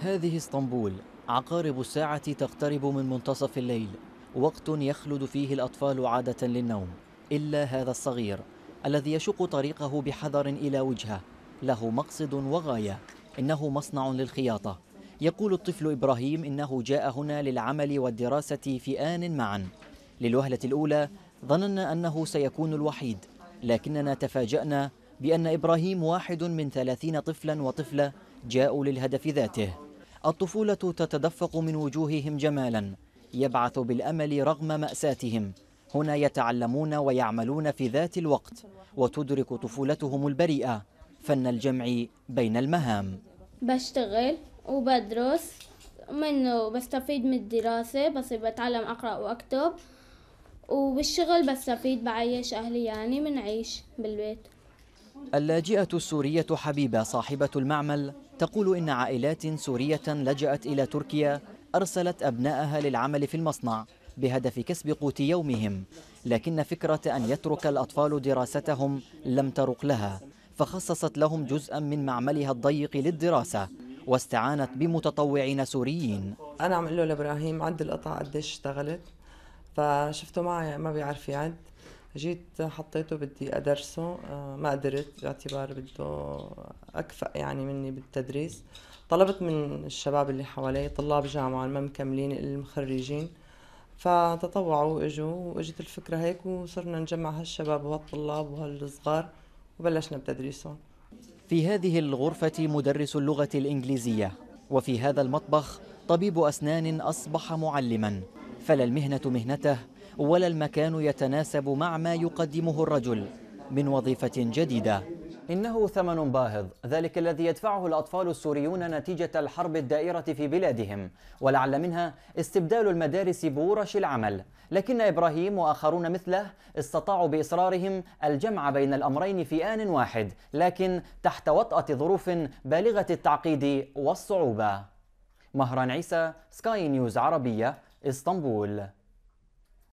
هذه اسطنبول عقارب الساعة تقترب من منتصف الليل وقت يخلد فيه الأطفال عادة للنوم إلا هذا الصغير الذي يشق طريقه بحذر إلى وجهه له مقصد وغاية إنه مصنع للخياطة يقول الطفل إبراهيم إنه جاء هنا للعمل والدراسة في آن معا للوهلة الأولى ظننا أنه سيكون الوحيد لكننا تفاجأنا بأن إبراهيم واحد من ثلاثين طفلا وطفلة جاءوا للهدف ذاته الطفولة تتدفق من وجوههم جمالا يبعث بالأمل رغم مأساتهم هنا يتعلمون ويعملون في ذات الوقت وتدرك طفولتهم البريئة فن الجمع بين المهام بشتغل وبدرس منه بستفيد من الدراسة بصير بتعلم أقرأ وأكتب وبالشغل بستفيد بعيش أهلي يعني منعيش بالبيت اللاجئة السورية حبيبة صاحبة المعمل تقول إن عائلات سورية لجأت إلى تركيا أرسلت أبنائها للعمل في المصنع بهدف كسب قوت يومهم لكن فكرة أن يترك الأطفال دراستهم لم ترق لها فخصصت لهم جزءا من معملها الضيق للدراسة واستعانت بمتطوعين سوريين أنا عم له لإبراهيم عد القطع قديش اشتغلت فشفته معي ما بيعرف يعد جيت حطيته بدي أدرسه آه، ما قدرت باعتبار بده أكفأ يعني مني بالتدريس طلبت من الشباب اللي حوالي طلاب جامعة ما مكملين المخرجين فتطوعوا واجوا واجت الفكرة هيك وصرنا نجمع هالشباب وهالطلاب وهالصغار وبلشنا بتدريسهم في هذه الغرفة مدرس اللغة الإنجليزية وفي هذا المطبخ طبيب أسنان أصبح معلما فلا المهنة مهنته ولا المكان يتناسب مع ما يقدمه الرجل من وظيفة جديدة إنه ثمن باهظ ذلك الذي يدفعه الأطفال السوريون نتيجة الحرب الدائرة في بلادهم ولعل منها استبدال المدارس بورش العمل لكن إبراهيم وآخرون مثله استطاعوا بإصرارهم الجمع بين الأمرين في آن واحد لكن تحت وطأة ظروف بالغة التعقيد والصعوبة مهران عيسى سكاي نيوز عربية اسطنبول